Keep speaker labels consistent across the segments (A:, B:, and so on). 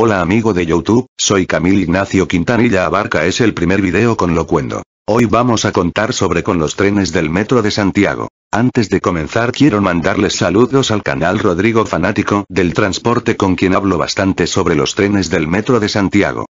A: Hola amigo de YouTube, soy Camil Ignacio Quintanilla Abarca es el primer video con Locuendo. Hoy vamos a contar sobre con los trenes del metro de Santiago. Antes de comenzar quiero mandarles saludos al canal Rodrigo Fanático del Transporte con quien hablo bastante sobre los trenes del metro de Santiago.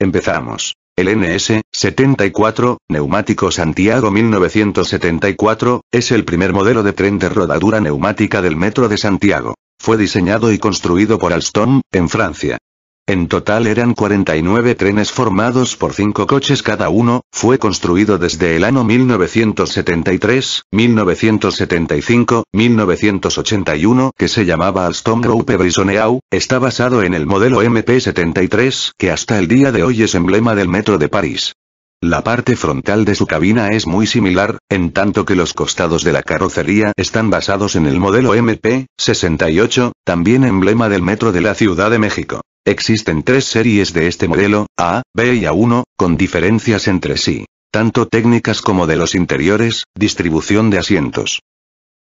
A: Empezamos. El NS 74, neumático Santiago 1974, es el primer modelo de tren de rodadura neumática del metro de Santiago. Fue diseñado y construido por Alstom, en Francia. En total eran 49 trenes formados por 5 coches cada uno, fue construido desde el año 1973, 1975, 1981 que se llamaba Alstom Group Brisoneau, está basado en el modelo MP73 que hasta el día de hoy es emblema del metro de París. La parte frontal de su cabina es muy similar, en tanto que los costados de la carrocería están basados en el modelo MP68, también emblema del metro de la Ciudad de México. Existen tres series de este modelo, A, B y A1, con diferencias entre sí, tanto técnicas como de los interiores, distribución de asientos.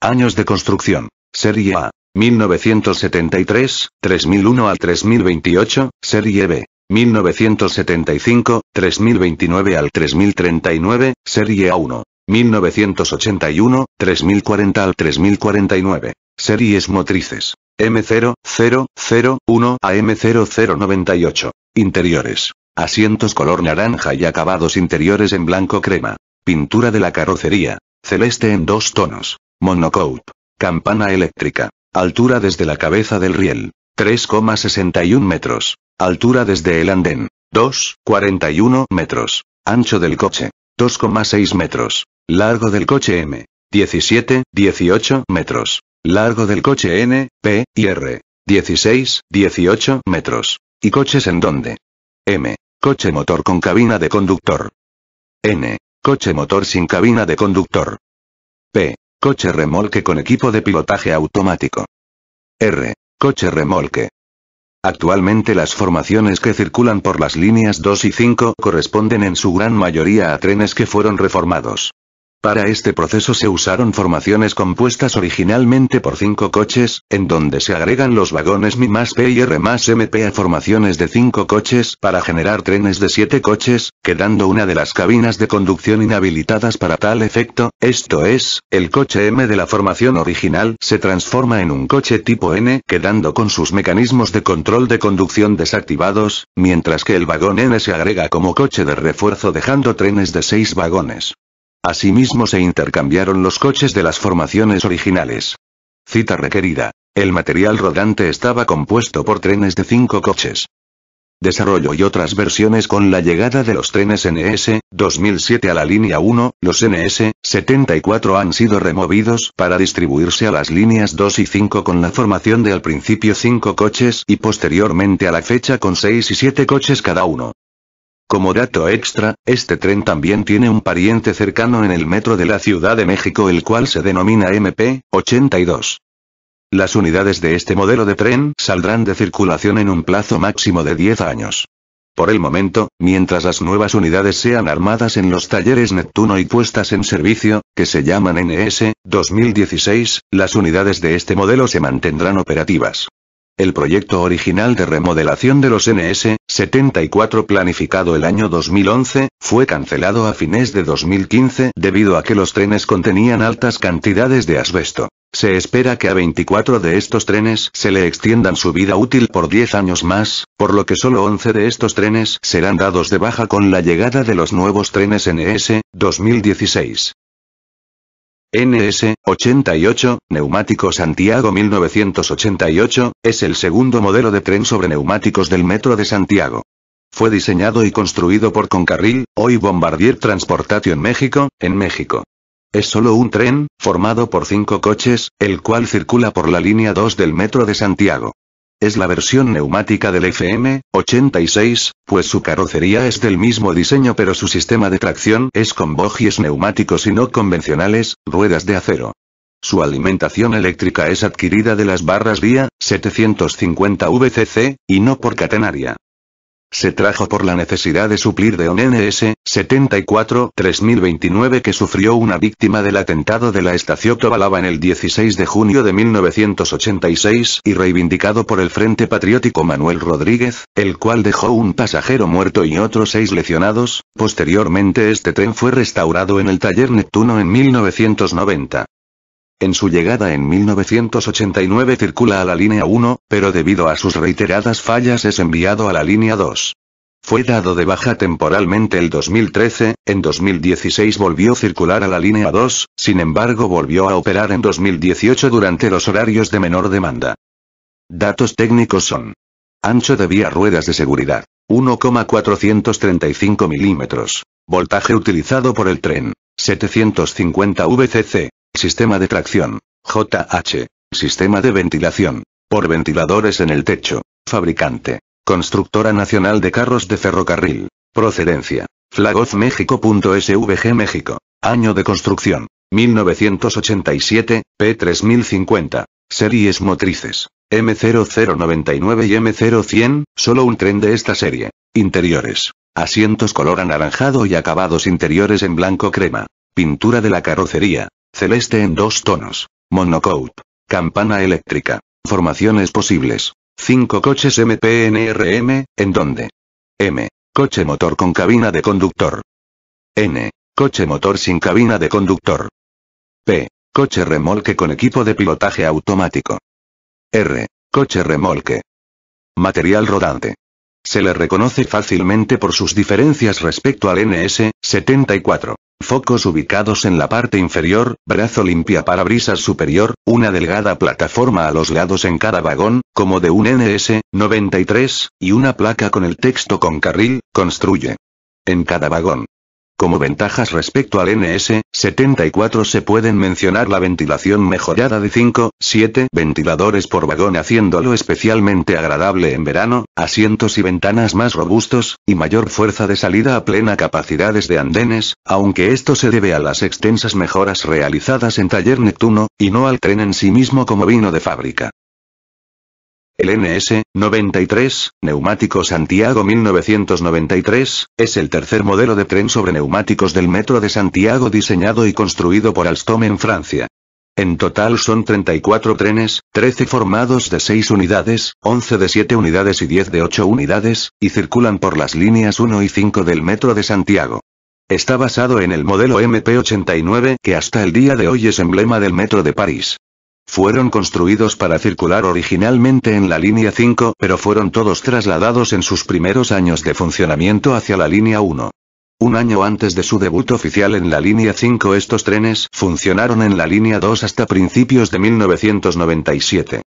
A: Años de construcción. Serie A. 1973, 3001 a 3028, Serie B. 1975, 3029 al 3039, Serie A1. 1981, 3040 al 3049. Series motrices. m 0001 a M0098. Interiores. Asientos color naranja y acabados interiores en blanco crema. Pintura de la carrocería. Celeste en dos tonos. Monocoat. Campana eléctrica. Altura desde la cabeza del riel. 3,61 metros. Altura desde el andén. 2,41 metros. Ancho del coche. 2,6 metros. Largo del coche M. 17, 18 metros. Largo del coche N, P y R. 16, 18 metros. ¿Y coches en dónde? M. Coche motor con cabina de conductor. N. Coche motor sin cabina de conductor. P. Coche remolque con equipo de pilotaje automático. R coche remolque. Actualmente las formaciones que circulan por las líneas 2 y 5 corresponden en su gran mayoría a trenes que fueron reformados. Para este proceso se usaron formaciones compuestas originalmente por cinco coches, en donde se agregan los vagones Mi más P y R más MP a formaciones de cinco coches para generar trenes de siete coches, quedando una de las cabinas de conducción inhabilitadas para tal efecto, esto es, el coche M de la formación original se transforma en un coche tipo N quedando con sus mecanismos de control de conducción desactivados, mientras que el vagón N se agrega como coche de refuerzo dejando trenes de seis vagones. Asimismo se intercambiaron los coches de las formaciones originales. Cita requerida. El material rodante estaba compuesto por trenes de cinco coches. Desarrollo y otras versiones con la llegada de los trenes NS 2007 a la línea 1, los NS 74 han sido removidos para distribuirse a las líneas 2 y 5 con la formación de al principio 5 coches y posteriormente a la fecha con 6 y 7 coches cada uno. Como dato extra, este tren también tiene un pariente cercano en el metro de la Ciudad de México el cual se denomina MP-82. Las unidades de este modelo de tren saldrán de circulación en un plazo máximo de 10 años. Por el momento, mientras las nuevas unidades sean armadas en los talleres Neptuno y puestas en servicio, que se llaman NS 2016, las unidades de este modelo se mantendrán operativas. El proyecto original de remodelación de los NS-74 planificado el año 2011, fue cancelado a fines de 2015 debido a que los trenes contenían altas cantidades de asbesto. Se espera que a 24 de estos trenes se le extiendan su vida útil por 10 años más, por lo que solo 11 de estos trenes serán dados de baja con la llegada de los nuevos trenes NS 2016. NS, 88, neumático Santiago 1988, es el segundo modelo de tren sobre neumáticos del Metro de Santiago. Fue diseñado y construido por Concarril, hoy Bombardier Transportation México, en México. Es solo un tren, formado por cinco coches, el cual circula por la línea 2 del Metro de Santiago. Es la versión neumática del FM-86, pues su carrocería es del mismo diseño pero su sistema de tracción es con bogies neumáticos y no convencionales, ruedas de acero. Su alimentación eléctrica es adquirida de las barras vía 750 VCC, y no por catenaria se trajo por la necesidad de suplir de un NS 74-3029 que sufrió una víctima del atentado de la estación Tobalaba en el 16 de junio de 1986 y reivindicado por el Frente Patriótico Manuel Rodríguez, el cual dejó un pasajero muerto y otros seis lesionados. Posteriormente este tren fue restaurado en el taller Neptuno en 1990. En su llegada en 1989 circula a la línea 1, pero debido a sus reiteradas fallas es enviado a la línea 2. Fue dado de baja temporalmente el 2013, en 2016 volvió a circular a la línea 2, sin embargo volvió a operar en 2018 durante los horarios de menor demanda. Datos técnicos son. Ancho de vía ruedas de seguridad. 1,435 milímetros. Voltaje utilizado por el tren. 750 VCC. Sistema de tracción. JH. Sistema de ventilación. Por ventiladores en el techo. Fabricante. Constructora Nacional de Carros de Ferrocarril. Procedencia. Flagoz México. Año de construcción. 1987, P3050. Series motrices. M0099 y M0100, solo un tren de esta serie. Interiores. Asientos color anaranjado y acabados interiores en blanco crema. Pintura de la carrocería. Celeste en dos tonos. Monocoupe, Campana eléctrica. Formaciones posibles. 5 coches MPNRM, ¿en donde? M. Coche motor con cabina de conductor. N. Coche motor sin cabina de conductor. P. Coche remolque con equipo de pilotaje automático. R. Coche remolque. Material rodante. Se le reconoce fácilmente por sus diferencias respecto al NS-74. Focos ubicados en la parte inferior, brazo limpia para brisas superior, una delgada plataforma a los lados en cada vagón, como de un NS-93, y una placa con el texto con carril, construye. En cada vagón. Como ventajas respecto al NS-74 se pueden mencionar la ventilación mejorada de 5, 7 ventiladores por vagón haciéndolo especialmente agradable en verano, asientos y ventanas más robustos, y mayor fuerza de salida a plena capacidades de andenes, aunque esto se debe a las extensas mejoras realizadas en Taller Neptuno, y no al tren en sí mismo como vino de fábrica. El NS 93, neumático Santiago 1993, es el tercer modelo de tren sobre neumáticos del Metro de Santiago diseñado y construido por Alstom en Francia. En total son 34 trenes, 13 formados de 6 unidades, 11 de 7 unidades y 10 de 8 unidades, y circulan por las líneas 1 y 5 del Metro de Santiago. Está basado en el modelo MP89 que hasta el día de hoy es emblema del Metro de París. Fueron construidos para circular originalmente en la línea 5, pero fueron todos trasladados en sus primeros años de funcionamiento hacia la línea 1. Un año antes de su debut oficial en la línea 5 estos trenes funcionaron en la línea 2 hasta principios de 1997.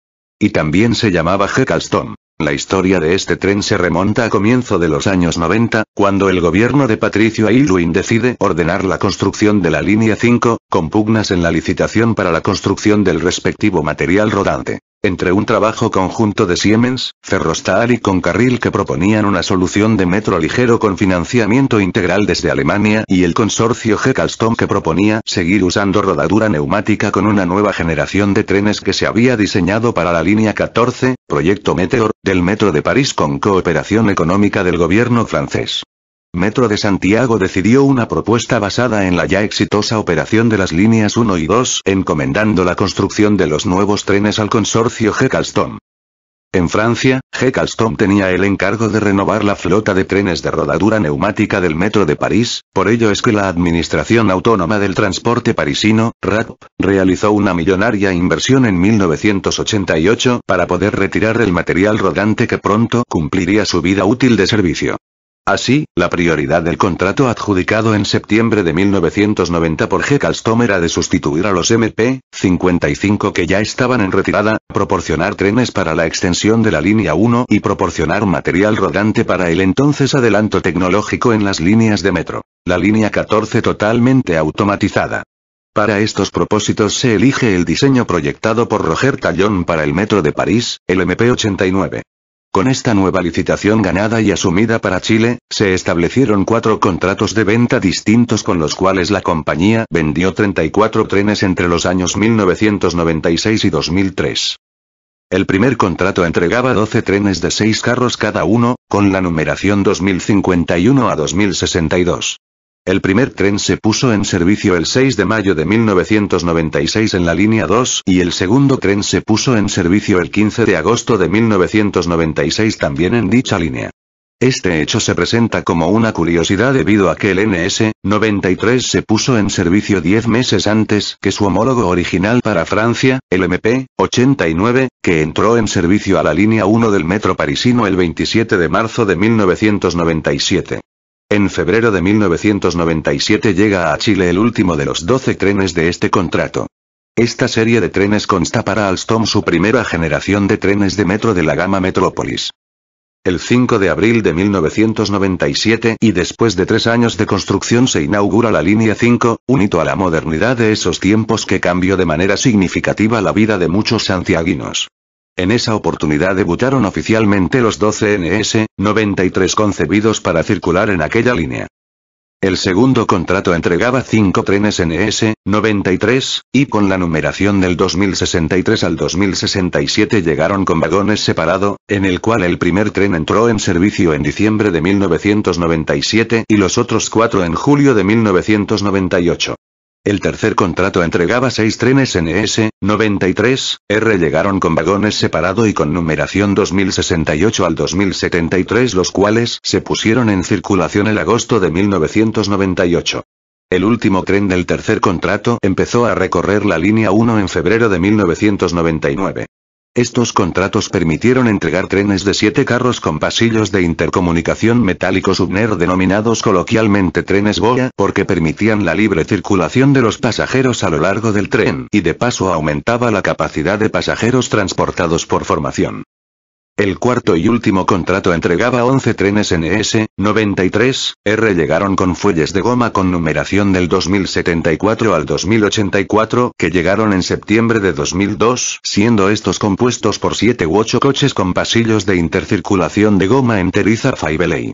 A: Y también se llamaba Heckalston. La historia de este tren se remonta a comienzo de los años 90, cuando el gobierno de Patricio Aylwin decide ordenar la construcción de la línea 5, con pugnas en la licitación para la construcción del respectivo material rodante. Entre un trabajo conjunto de Siemens, Ferrostal y Concarril que proponían una solución de metro ligero con financiamiento integral desde Alemania y el consorcio g que proponía seguir usando rodadura neumática con una nueva generación de trenes que se había diseñado para la línea 14, proyecto Meteor, del metro de París con cooperación económica del gobierno francés. Metro de Santiago decidió una propuesta basada en la ya exitosa operación de las líneas 1 y 2, encomendando la construcción de los nuevos trenes al consorcio Gecalstom. En Francia, Gecalstom tenía el encargo de renovar la flota de trenes de rodadura neumática del Metro de París, por ello es que la Administración Autónoma del Transporte Parisino, RATP, realizó una millonaria inversión en 1988 para poder retirar el material rodante que pronto cumpliría su vida útil de servicio. Así, la prioridad del contrato adjudicado en septiembre de 1990 por G. Calstom era de sustituir a los MP-55 que ya estaban en retirada, proporcionar trenes para la extensión de la línea 1 y proporcionar material rodante para el entonces adelanto tecnológico en las líneas de metro. La línea 14 totalmente automatizada. Para estos propósitos se elige el diseño proyectado por Roger Tallón para el metro de París, el MP89. Con esta nueva licitación ganada y asumida para Chile, se establecieron cuatro contratos de venta distintos con los cuales la compañía vendió 34 trenes entre los años 1996 y 2003. El primer contrato entregaba 12 trenes de seis carros cada uno, con la numeración 2051 a 2062. El primer tren se puso en servicio el 6 de mayo de 1996 en la línea 2 y el segundo tren se puso en servicio el 15 de agosto de 1996 también en dicha línea. Este hecho se presenta como una curiosidad debido a que el NS-93 se puso en servicio 10 meses antes que su homólogo original para Francia, el MP-89, que entró en servicio a la línea 1 del metro parisino el 27 de marzo de 1997. En febrero de 1997 llega a Chile el último de los 12 trenes de este contrato. Esta serie de trenes consta para Alstom su primera generación de trenes de metro de la gama Metrópolis. El 5 de abril de 1997 y después de tres años de construcción se inaugura la línea 5, un hito a la modernidad de esos tiempos que cambió de manera significativa la vida de muchos santiaguinos. En esa oportunidad debutaron oficialmente los 12 NS, 93 concebidos para circular en aquella línea. El segundo contrato entregaba cinco trenes NS, 93, y con la numeración del 2063 al 2067 llegaron con vagones separado, en el cual el primer tren entró en servicio en diciembre de 1997 y los otros cuatro en julio de 1998. El tercer contrato entregaba seis trenes NS, 93, R llegaron con vagones separado y con numeración 2068 al 2073 los cuales se pusieron en circulación el agosto de 1998. El último tren del tercer contrato empezó a recorrer la línea 1 en febrero de 1999. Estos contratos permitieron entregar trenes de siete carros con pasillos de intercomunicación metálico subner denominados coloquialmente trenes boya porque permitían la libre circulación de los pasajeros a lo largo del tren y de paso aumentaba la capacidad de pasajeros transportados por formación. El cuarto y último contrato entregaba 11 trenes NS-93, R llegaron con fuelles de goma con numeración del 2074 al 2084 que llegaron en septiembre de 2002, siendo estos compuestos por 7 u 8 coches con pasillos de intercirculación de goma enteriza fiveley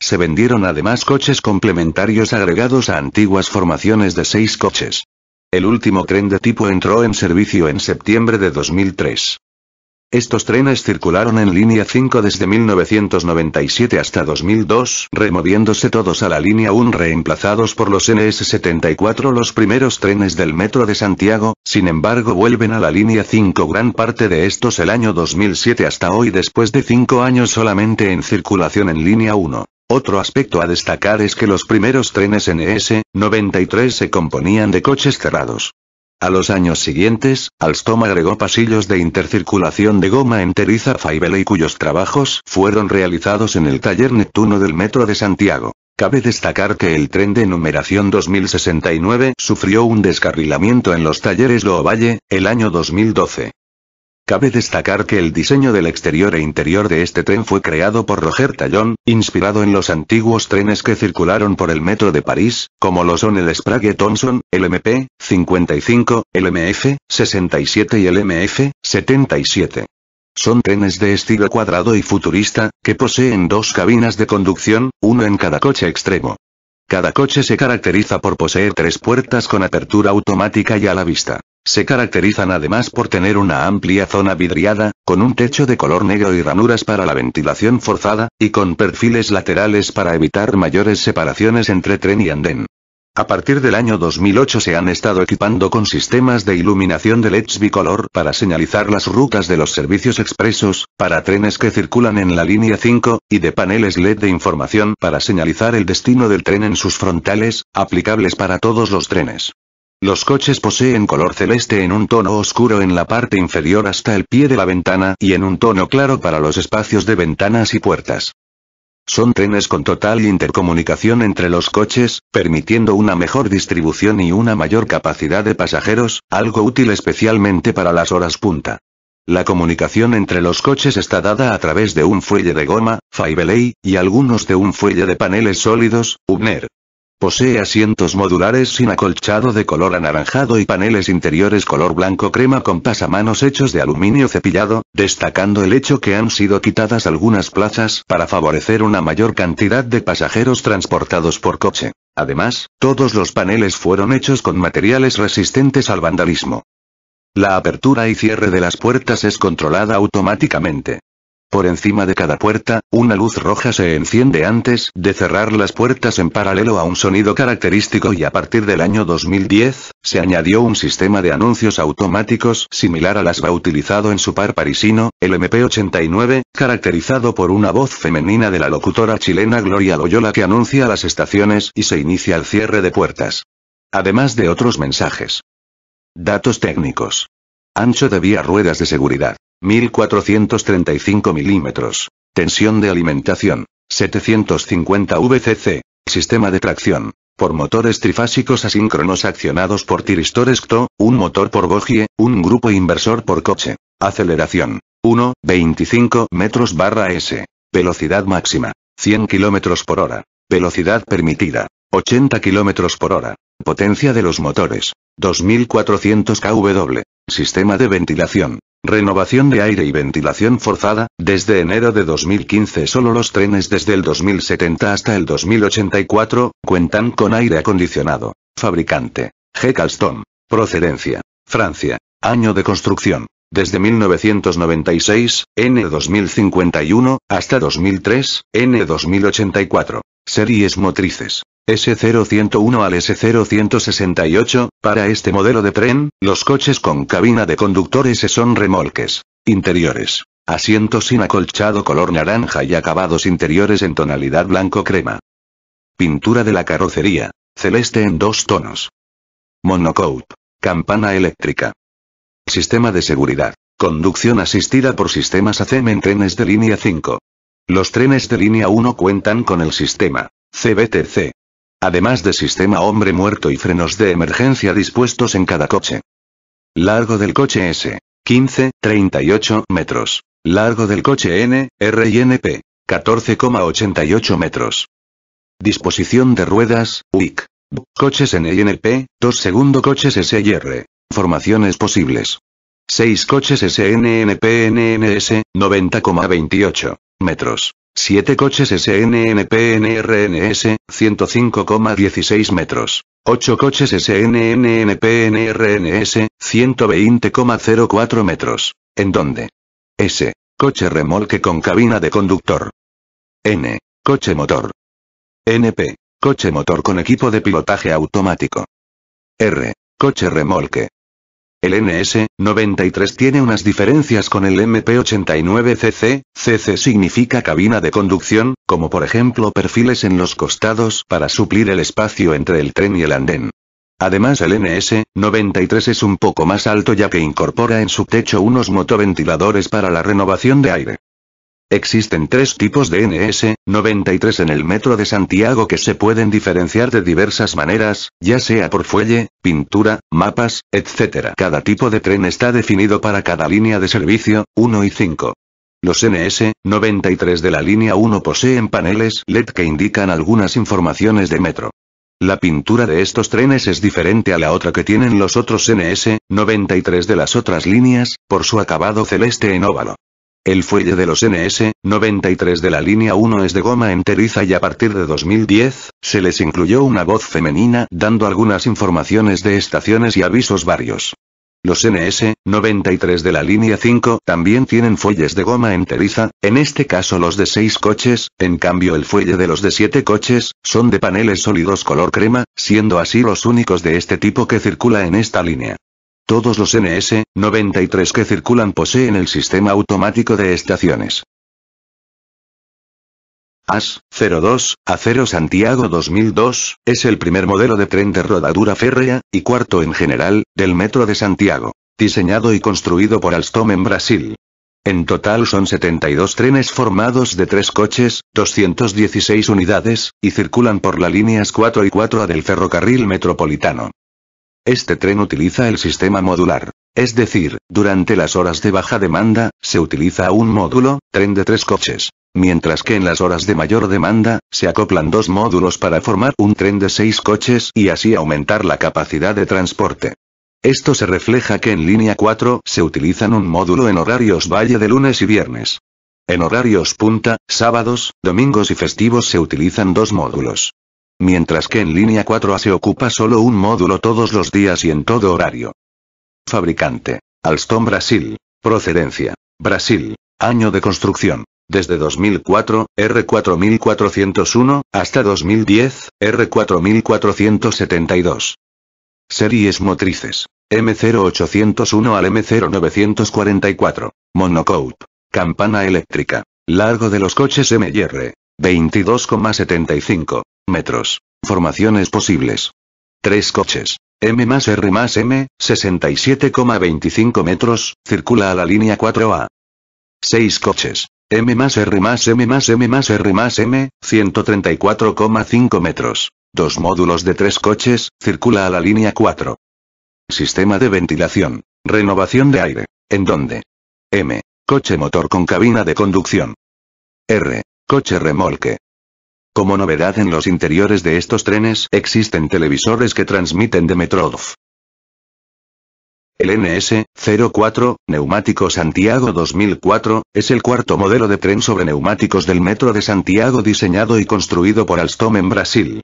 A: Se vendieron además coches complementarios agregados a antiguas formaciones de 6 coches. El último tren de tipo entró en servicio en septiembre de 2003. Estos trenes circularon en línea 5 desde 1997 hasta 2002, removiéndose todos a la línea 1 reemplazados por los NS74 los primeros trenes del metro de Santiago, sin embargo vuelven a la línea 5 gran parte de estos el año 2007 hasta hoy después de 5 años solamente en circulación en línea 1. Otro aspecto a destacar es que los primeros trenes NS-93 se componían de coches cerrados. A los años siguientes, Alstom agregó pasillos de intercirculación de goma enteriza y cuyos trabajos fueron realizados en el taller Neptuno del Metro de Santiago. Cabe destacar que el tren de numeración 2069 sufrió un descarrilamiento en los talleres valle el año 2012. Cabe destacar que el diseño del exterior e interior de este tren fue creado por Roger Tallón, inspirado en los antiguos trenes que circularon por el metro de París, como lo son el Sprague Thompson, el MP, 55, el MF, 67 y el MF, 77. Son trenes de estilo cuadrado y futurista, que poseen dos cabinas de conducción, uno en cada coche extremo. Cada coche se caracteriza por poseer tres puertas con apertura automática y a la vista. Se caracterizan además por tener una amplia zona vidriada, con un techo de color negro y ranuras para la ventilación forzada, y con perfiles laterales para evitar mayores separaciones entre tren y andén. A partir del año 2008 se han estado equipando con sistemas de iluminación de LEDs bicolor para señalizar las rutas de los servicios expresos, para trenes que circulan en la línea 5, y de paneles LED de información para señalizar el destino del tren en sus frontales, aplicables para todos los trenes. Los coches poseen color celeste en un tono oscuro en la parte inferior hasta el pie de la ventana y en un tono claro para los espacios de ventanas y puertas. Son trenes con total intercomunicación entre los coches, permitiendo una mejor distribución y una mayor capacidad de pasajeros, algo útil especialmente para las horas punta. La comunicación entre los coches está dada a través de un fuelle de goma, Fiveley, y algunos de un fuelle de paneles sólidos, Ubner. Posee asientos modulares sin acolchado de color anaranjado y paneles interiores color blanco crema con pasamanos hechos de aluminio cepillado, destacando el hecho que han sido quitadas algunas plazas para favorecer una mayor cantidad de pasajeros transportados por coche. Además, todos los paneles fueron hechos con materiales resistentes al vandalismo. La apertura y cierre de las puertas es controlada automáticamente. Por encima de cada puerta, una luz roja se enciende antes de cerrar las puertas en paralelo a un sonido característico y a partir del año 2010, se añadió un sistema de anuncios automáticos similar a las va utilizado en su par parisino, el MP89, caracterizado por una voz femenina de la locutora chilena Gloria Loyola que anuncia las estaciones y se inicia el cierre de puertas. Además de otros mensajes. Datos técnicos. Ancho de vía ruedas de seguridad. 1435 milímetros. Tensión de alimentación. 750 VCC. Sistema de tracción. Por motores trifásicos asíncronos accionados por tiristores CTO, un motor por bogie, un grupo inversor por coche. Aceleración. 1,25 metros barra S. Velocidad máxima. 100 km por hora. Velocidad permitida. 80 km por hora. Potencia de los motores. 2400 kW. Sistema de ventilación. Renovación de aire y ventilación forzada, desde enero de 2015 solo los trenes desde el 2070 hasta el 2084, cuentan con aire acondicionado. Fabricante. G. Calston. Procedencia. Francia. Año de construcción. Desde 1996, N 2051, hasta 2003, N 2084. Series motrices. S0101 al S0168, para este modelo de tren, los coches con cabina de conductores son remolques. Interiores. Asientos sin acolchado color naranja y acabados interiores en tonalidad blanco crema. Pintura de la carrocería. Celeste en dos tonos. Monocoat. Campana eléctrica. Sistema de seguridad. Conducción asistida por sistemas ACM en trenes de línea 5. Los trenes de línea 1 cuentan con el sistema CBTC, Además de sistema hombre muerto y frenos de emergencia dispuestos en cada coche. Largo del coche S. 15, 38 metros. Largo del coche N, R y NP. 14,88 metros. Disposición de ruedas, UIC. Coches N y NP, 2 segundo coches S y R. Formaciones posibles. 6 coches SNNPNNS, 90,28 metros. 7 coches SNNPNRNS, 105,16 metros. 8 coches SNNPNRNS, 120,04 metros. ¿En dónde? S. Coche remolque con cabina de conductor. N. Coche motor. NP. Coche motor con equipo de pilotaje automático. R. Coche remolque. El NS-93 tiene unas diferencias con el MP89CC, CC significa cabina de conducción, como por ejemplo perfiles en los costados para suplir el espacio entre el tren y el andén. Además el NS-93 es un poco más alto ya que incorpora en su techo unos motoventiladores para la renovación de aire. Existen tres tipos de NS, 93 en el metro de Santiago que se pueden diferenciar de diversas maneras, ya sea por fuelle, pintura, mapas, etc. Cada tipo de tren está definido para cada línea de servicio, 1 y 5. Los NS, 93 de la línea 1 poseen paneles LED que indican algunas informaciones de metro. La pintura de estos trenes es diferente a la otra que tienen los otros NS, 93 de las otras líneas, por su acabado celeste en óvalo. El fuelle de los NS-93 de la línea 1 es de goma enteriza y a partir de 2010, se les incluyó una voz femenina dando algunas informaciones de estaciones y avisos varios. Los NS-93 de la línea 5 también tienen fuelles de goma enteriza, en este caso los de 6 coches, en cambio el fuelle de los de 7 coches, son de paneles sólidos color crema, siendo así los únicos de este tipo que circula en esta línea. Todos los NS-93 que circulan poseen el sistema automático de estaciones. AS-02, a 0 Santiago 2002, es el primer modelo de tren de rodadura férrea, y cuarto en general, del Metro de Santiago. Diseñado y construido por Alstom en Brasil. En total son 72 trenes formados de tres coches, 216 unidades, y circulan por las líneas 4 y 4A del ferrocarril metropolitano. Este tren utiliza el sistema modular. Es decir, durante las horas de baja demanda, se utiliza un módulo, tren de tres coches. Mientras que en las horas de mayor demanda, se acoplan dos módulos para formar un tren de seis coches y así aumentar la capacidad de transporte. Esto se refleja que en línea 4 se utilizan un módulo en horarios valle de lunes y viernes. En horarios punta, sábados, domingos y festivos se utilizan dos módulos mientras que en línea 4A se ocupa solo un módulo todos los días y en todo horario. Fabricante. Alstom Brasil. Procedencia. Brasil. Año de construcción. Desde 2004, R4401, hasta 2010, R4472. Series motrices. M0801 al M0944. Monocoupe. Campana eléctrica. Largo de los coches MR. 22,75 metros. Formaciones posibles. 3 coches. M más R más M, 67,25 metros, circula a la línea 4A. 6 coches. M más R más M más M más R más M, 134,5 metros. Dos módulos de tres coches, circula a la línea 4. Sistema de ventilación. Renovación de aire. ¿En dónde? M. Coche motor con cabina de conducción. R. Coche remolque. Como novedad en los interiores de estos trenes existen televisores que transmiten de Metrodov. El NS-04, neumático Santiago 2004, es el cuarto modelo de tren sobre neumáticos del Metro de Santiago diseñado y construido por Alstom en Brasil.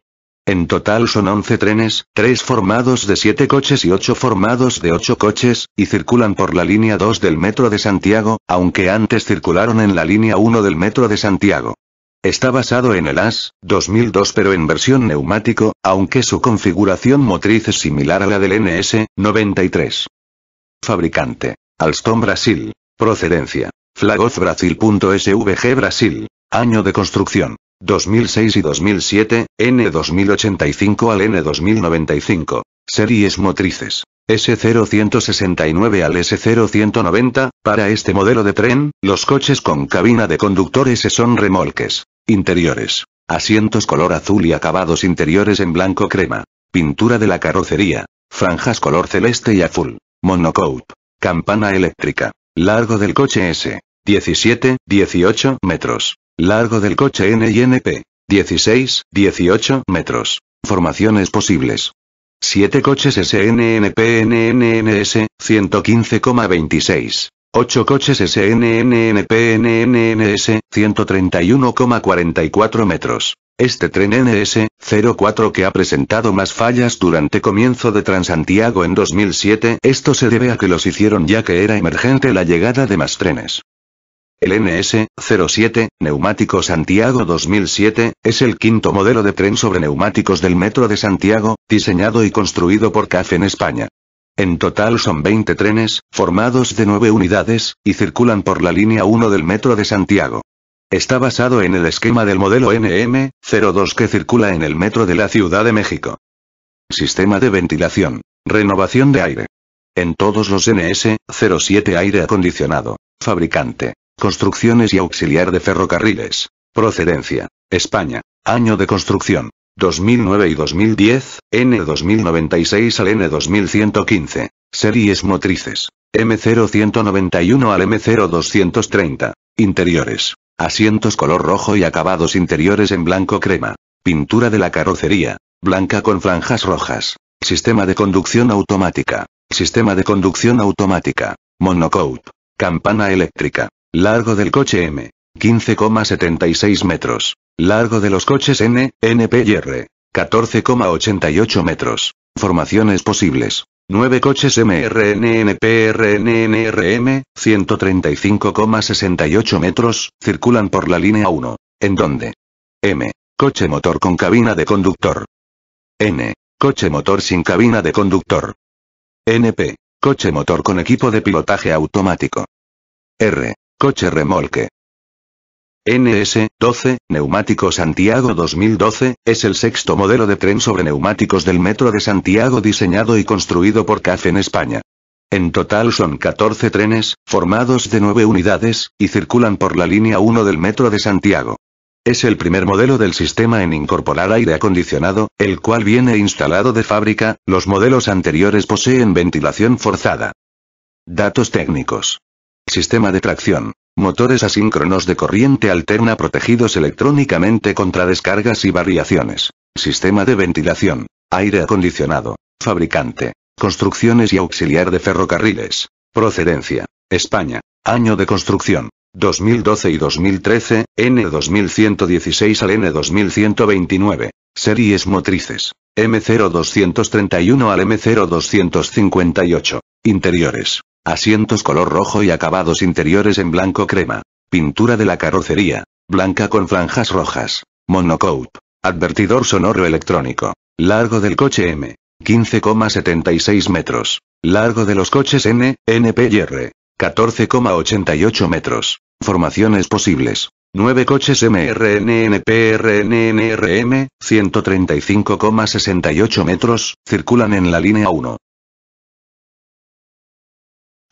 A: En total son 11 trenes, 3 formados de 7 coches y 8 formados de 8 coches, y circulan por la línea 2 del Metro de Santiago, aunque antes circularon en la línea 1 del Metro de Santiago. Está basado en el AS 2002 pero en versión neumático, aunque su configuración motriz es similar a la del NS 93. Fabricante. Alstom Brasil. Procedencia. Flagozbrasil.svg Brasil. Año de construcción. 2006 y 2007, N2085 al N2095. Series motrices. S0169 al S0190, para este modelo de tren, los coches con cabina de conductores son remolques. Interiores. Asientos color azul y acabados interiores en blanco crema. Pintura de la carrocería. Franjas color celeste y azul. Monocoupe. Campana eléctrica. Largo del coche S. 17, 18 metros. Largo del coche N y NP. 16, 18 metros. Formaciones posibles. 7 coches SNNPNNNS, 115,26. 8 coches SNNNPNNNS, 131,44 metros. Este tren NS-04 que ha presentado más fallas durante comienzo de Transantiago en 2007, esto se debe a que los hicieron ya que era emergente la llegada de más trenes. El NS-07, neumático Santiago 2007, es el quinto modelo de tren sobre neumáticos del Metro de Santiago, diseñado y construido por CAF e en España. En total son 20 trenes, formados de 9 unidades, y circulan por la línea 1 del Metro de Santiago. Está basado en el esquema del modelo NM-02 que circula en el Metro de la Ciudad de México. Sistema de ventilación. Renovación de aire. En todos los NS-07 aire acondicionado. Fabricante. Construcciones y auxiliar de ferrocarriles. Procedencia. España. Año de construcción. 2009 y 2010, N2096 al N2115. Series motrices. M0191 al M0230. Interiores. Asientos color rojo y acabados interiores en blanco crema. Pintura de la carrocería. Blanca con franjas rojas. Sistema de conducción automática. Sistema de conducción automática. Monocoat. Campana eléctrica. Largo del coche M. 15,76 metros. Largo de los coches N, NP y R. 14,88 metros. Formaciones posibles. 9 coches MRNNPRNNRM, 135,68 metros, circulan por la línea 1. ¿En dónde? M. Coche motor con cabina de conductor. N. Coche motor sin cabina de conductor. NP. Coche motor con equipo de pilotaje automático. R. Coche remolque. NS-12, Neumático Santiago 2012, es el sexto modelo de tren sobre neumáticos del Metro de Santiago diseñado y construido por CAF en España. En total son 14 trenes, formados de 9 unidades, y circulan por la línea 1 del Metro de Santiago. Es el primer modelo del sistema en incorporar aire acondicionado, el cual viene instalado de fábrica, los modelos anteriores poseen ventilación forzada. Datos técnicos. Sistema de tracción. Motores asíncronos de corriente alterna protegidos electrónicamente contra descargas y variaciones. Sistema de ventilación. Aire acondicionado. Fabricante. Construcciones y auxiliar de ferrocarriles. Procedencia. España. Año de construcción. 2012 y 2013, N2116 al N2129. Series motrices. M0231 al M0258. Interiores. Asientos color rojo y acabados interiores en blanco crema. Pintura de la carrocería. Blanca con franjas rojas. Monocoat. Advertidor sonoro electrónico. Largo del coche M. 15,76 metros. Largo de los coches N, NP y R. 14,88 metros. Formaciones posibles. 9 coches MRNNPRNNRM, 135,68 metros, circulan en la línea 1.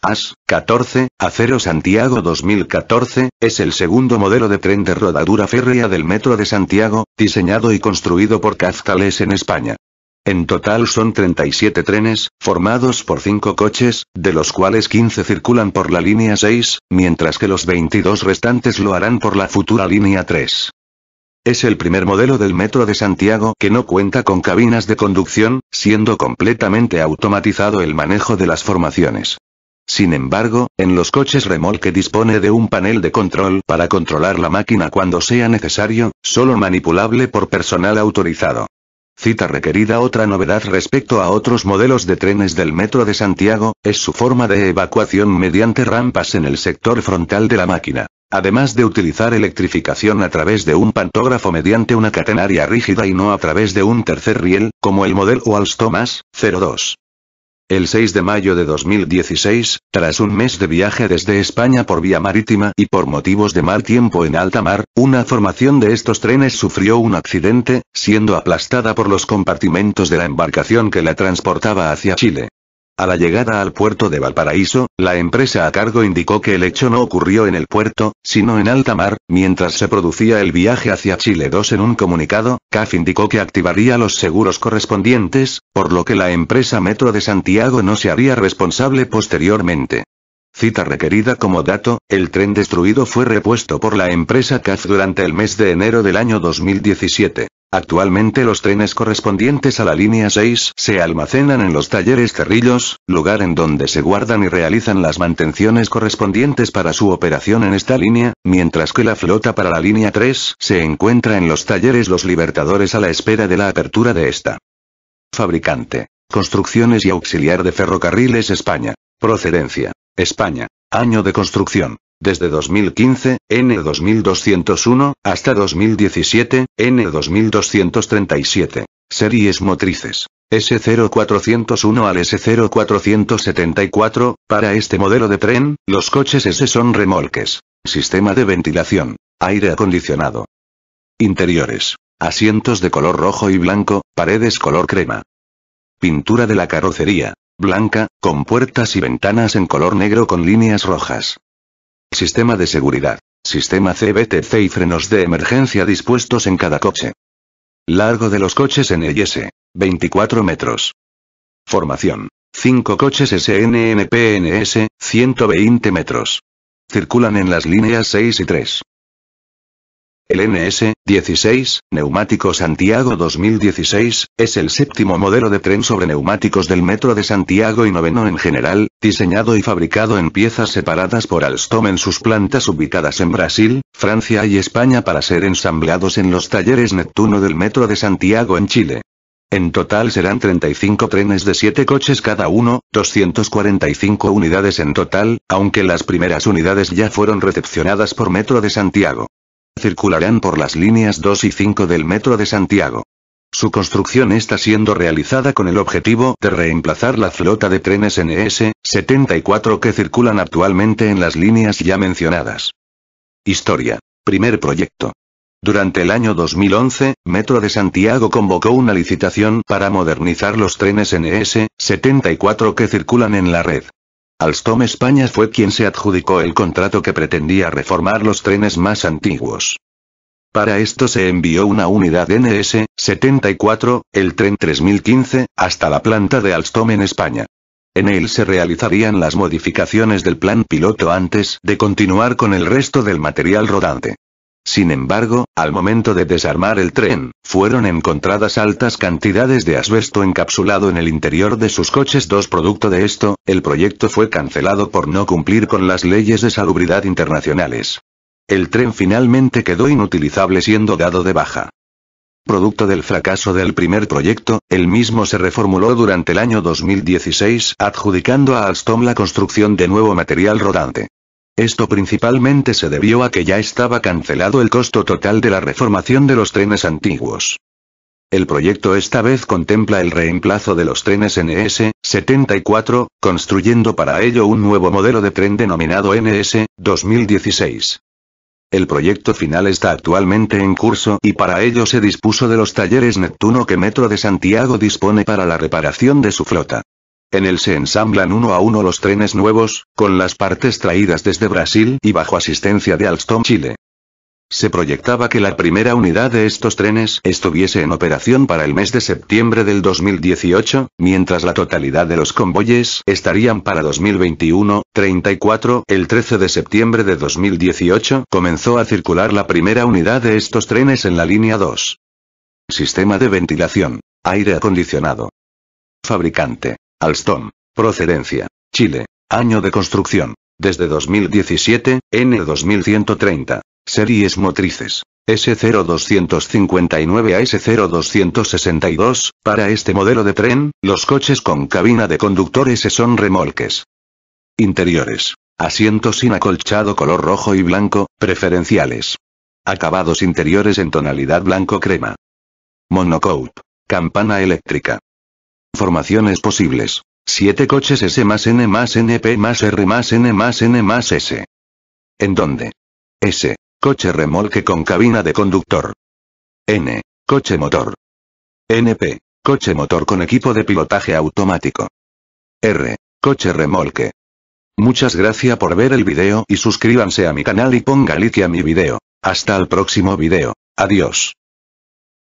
A: AS 14, Acero Santiago 2014, es el segundo modelo de tren de rodadura férrea del Metro de Santiago, diseñado y construido por Caztales en España. En total son 37 trenes, formados por 5 coches, de los cuales 15 circulan por la línea 6, mientras que los 22 restantes lo harán por la futura línea 3. Es el primer modelo del Metro de Santiago que no cuenta con cabinas de conducción, siendo completamente automatizado el manejo de las formaciones. Sin embargo, en los coches remolque dispone de un panel de control para controlar la máquina cuando sea necesario, solo manipulable por personal autorizado. Cita requerida otra novedad respecto a otros modelos de trenes del Metro de Santiago, es su forma de evacuación mediante rampas en el sector frontal de la máquina. Además de utilizar electrificación a través de un pantógrafo mediante una catenaria rígida y no a través de un tercer riel, como el modelo Alstomas 02. El 6 de mayo de 2016, tras un mes de viaje desde España por vía marítima y por motivos de mal tiempo en alta mar, una formación de estos trenes sufrió un accidente, siendo aplastada por los compartimentos de la embarcación que la transportaba hacia Chile. A la llegada al puerto de Valparaíso, la empresa a cargo indicó que el hecho no ocurrió en el puerto, sino en alta mar, mientras se producía el viaje hacia Chile 2 en un comunicado, CAF indicó que activaría los seguros correspondientes, por lo que la empresa Metro de Santiago no se haría responsable posteriormente. Cita requerida como dato, el tren destruido fue repuesto por la empresa CAF durante el mes de enero del año 2017. Actualmente los trenes correspondientes a la línea 6 se almacenan en los talleres Cerrillos, lugar en donde se guardan y realizan las mantenciones correspondientes para su operación en esta línea, mientras que la flota para la línea 3 se encuentra en los talleres Los Libertadores a la espera de la apertura de esta. Fabricante. Construcciones y auxiliar de Ferrocarriles España. Procedencia. España. Año de construcción. Desde 2015, N2201, hasta 2017, N2237. Series motrices. S0401 al S0474, para este modelo de tren, los coches S son remolques. Sistema de ventilación. Aire acondicionado. Interiores. Asientos de color rojo y blanco, paredes color crema. Pintura de la carrocería. Blanca, con puertas y ventanas en color negro con líneas rojas. Sistema de seguridad. Sistema CBTC y frenos de emergencia dispuestos en cada coche. Largo de los coches S, 24 metros. Formación. 5 coches SNNPNS, 120 metros. Circulan en las líneas 6 y 3. El NS-16, neumático Santiago 2016, es el séptimo modelo de tren sobre neumáticos del Metro de Santiago y noveno en general, diseñado y fabricado en piezas separadas por Alstom en sus plantas ubicadas en Brasil, Francia y España para ser ensamblados en los talleres Neptuno del Metro de Santiago en Chile. En total serán 35 trenes de 7 coches cada uno, 245 unidades en total, aunque las primeras unidades ya fueron recepcionadas por Metro de Santiago circularán por las líneas 2 y 5 del Metro de Santiago. Su construcción está siendo realizada con el objetivo de reemplazar la flota de trenes NS-74 que circulan actualmente en las líneas ya mencionadas. Historia. Primer proyecto. Durante el año 2011, Metro de Santiago convocó una licitación para modernizar los trenes NS-74 que circulan en la red. Alstom España fue quien se adjudicó el contrato que pretendía reformar los trenes más antiguos. Para esto se envió una unidad NS-74, el tren 3015, hasta la planta de Alstom en España. En él se realizarían las modificaciones del plan piloto antes de continuar con el resto del material rodante. Sin embargo, al momento de desarmar el tren, fueron encontradas altas cantidades de asbesto encapsulado en el interior de sus coches. Dos producto de esto, el proyecto fue cancelado por no cumplir con las leyes de salubridad internacionales. El tren finalmente quedó inutilizable siendo dado de baja. Producto del fracaso del primer proyecto, el mismo se reformuló durante el año 2016, adjudicando a Alstom la construcción de nuevo material rodante. Esto principalmente se debió a que ya estaba cancelado el costo total de la reformación de los trenes antiguos. El proyecto esta vez contempla el reemplazo de los trenes NS-74, construyendo para ello un nuevo modelo de tren denominado NS-2016. El proyecto final está actualmente en curso y para ello se dispuso de los talleres Neptuno que Metro de Santiago dispone para la reparación de su flota. En él se ensamblan uno a uno los trenes nuevos, con las partes traídas desde Brasil y bajo asistencia de Alstom Chile. Se proyectaba que la primera unidad de estos trenes estuviese en operación para el mes de septiembre del 2018, mientras la totalidad de los convoyes estarían para 2021, 34. El 13 de septiembre de 2018 comenzó a circular la primera unidad de estos trenes en la línea 2. Sistema de ventilación. Aire acondicionado. Fabricante. Alstom. Procedencia. Chile. Año de construcción. Desde 2017, N2130. Series motrices. S0259 a S0262, para este modelo de tren, los coches con cabina de conductores son remolques. Interiores. Asientos sin acolchado color rojo y blanco, preferenciales. Acabados interiores en tonalidad blanco crema. Monocoat. Campana eléctrica formaciones posibles. 7 coches S más N más NP más R más N más N más S. ¿En dónde? S. Coche remolque con cabina de conductor. N. Coche motor. NP. Coche motor con equipo de pilotaje automático. R. Coche remolque. Muchas gracias por ver el vídeo y suscríbanse a mi canal y ponga like a mi vídeo. Hasta el próximo vídeo. Adiós.